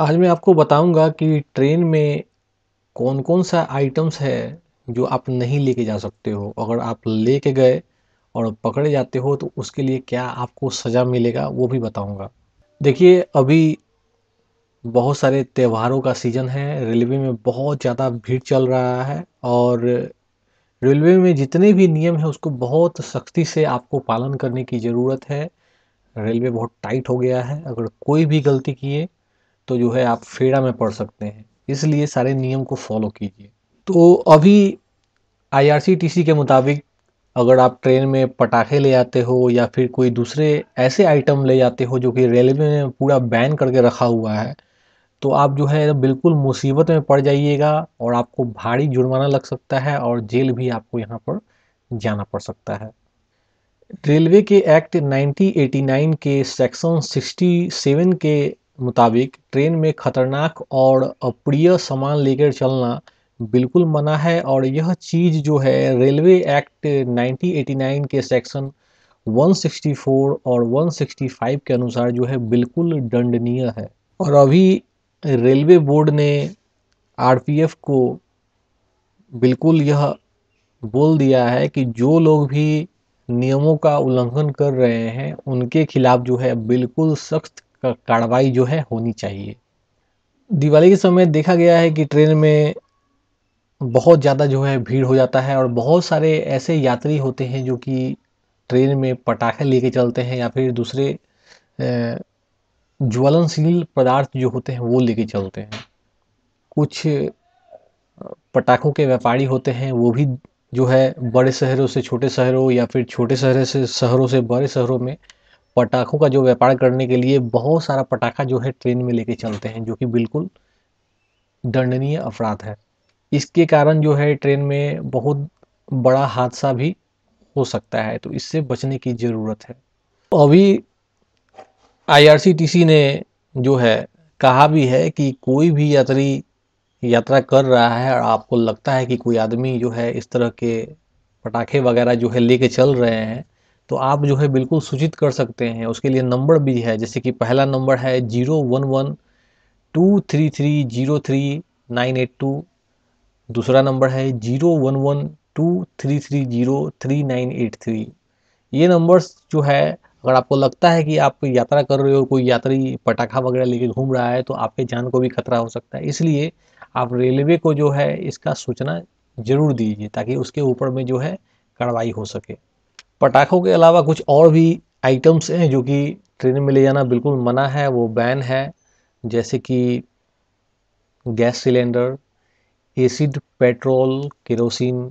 आज मैं आपको बताऊंगा कि ट्रेन में कौन कौन सा आइटम्स है जो आप नहीं लेके जा सकते हो अगर आप लेके गए और पकड़े जाते हो तो उसके लिए क्या आपको सज़ा मिलेगा वो भी बताऊंगा देखिए अभी बहुत सारे त्योहारों का सीज़न है रेलवे में बहुत ज़्यादा भीड़ चल रहा है और रेलवे में जितने भी नियम हैं उसको बहुत सख्ती से आपको पालन करने की ज़रूरत है रेलवे बहुत टाइट हो गया है अगर कोई भी गलती किए तो जो है आप फेड़ा में पड़ सकते हैं इसलिए सारे नियम को फॉलो कीजिए तो अभी आईआरसीटीसी के मुताबिक अगर आप ट्रेन में पटाखे ले आते हो या फिर कोई दूसरे ऐसे आइटम ले जाते हो जो कि रेलवे में पूरा बैन करके रखा हुआ है तो आप जो है बिल्कुल मुसीबत में पड़ जाइएगा और आपको भारी जुर्माना लग सकता है और जेल भी आपको यहाँ पर जाना पड़ सकता है रेलवे के एक्ट 1989 के सेक्शन 67 के मुताबिक ट्रेन में खतरनाक और अप्रिय सामान लेकर चलना बिल्कुल मना है और यह चीज़ जो है रेलवे एक्ट 1989 के सेक्शन 164 और 165 के अनुसार जो है बिल्कुल दंडनीय है और अभी रेलवे बोर्ड ने आरपीएफ को बिल्कुल यह बोल दिया है कि जो लोग भी नियमों का उल्लंघन कर रहे हैं उनके खिलाफ जो है बिल्कुल सख्त कार्रवाई जो है होनी चाहिए दिवाली के समय देखा गया है कि ट्रेन में बहुत ज़्यादा जो है भीड़ हो जाता है और बहुत सारे ऐसे यात्री होते हैं जो कि ट्रेन में पटाखे लेके चलते हैं या फिर दूसरे ज्वलनशील पदार्थ जो होते हैं वो लेके चलते हैं कुछ पटाखों के व्यापारी होते हैं वो भी जो है बड़े शहरों से छोटे शहरों या फिर छोटे शहरों से शहरों से बड़े शहरों में पटाखों का जो व्यापार करने के लिए बहुत सारा पटाखा जो है ट्रेन में लेके चलते हैं जो कि बिल्कुल दंडनीय अपराध है इसके कारण जो है ट्रेन में बहुत बड़ा हादसा भी हो सकता है तो इससे बचने की ज़रूरत है अभी आईआरसीटीसी ने जो है कहा भी है कि कोई भी यात्री यात्रा कर रहा है और आपको लगता है कि कोई आदमी जो है इस तरह के पटाखे वगैरह जो है लेके चल रहे हैं तो आप जो है बिल्कुल सूचित कर सकते हैं उसके लिए नंबर भी है जैसे कि पहला नंबर है zero one one two three three zero three nine eight two दूसरा नंबर है zero one one two three three zero three nine eight three ये नंबर्स जो है अगर आपको लगता है कि आप यात्रा कर रहे हो कोई यात्री पटाखा वगैरह लेके घूम रहा है तो आपके जान को भी खतरा हो सकता है इसलिए आप रेलवे को जो है इसका सूचना ज़रूर दीजिए ताकि उसके ऊपर में जो है कार्रवाई हो सके पटाखों के अलावा कुछ और भी आइटम्स हैं जो कि ट्रेन में ले जाना बिल्कुल मना है वो बैन है जैसे कि gas cylinder acid petrol kerosene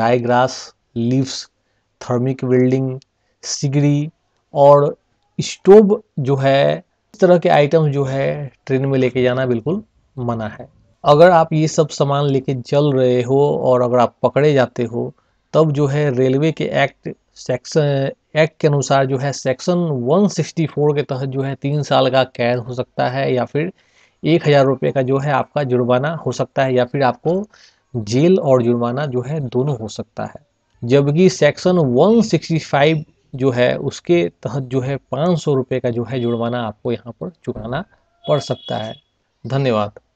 dry grass leaves thermic welding सिगरी और स्टोव जो है इस तरह के आइटम जो है ट्रेन में लेके जाना बिल्कुल मना है अगर आप ये सब सामान लेके चल रहे हो और अगर आप पकड़े जाते हो तब जो है रेलवे के एक्ट सेक्शन एक्ट के अनुसार जो है सेक्शन 164 के तहत जो है तीन साल का कैद हो सकता है या फिर एक हज़ार रुपये का जो है आपका जुर्माना हो सकता है या फिर आपको जेल और जुर्माना जो है दोनों हो सकता है जबकि सेक्शन 165 जो है उसके तहत जो है पाँच सौ रुपये का जो है जुर्माना आपको यहाँ पर चुकाना पड़ सकता है धन्यवाद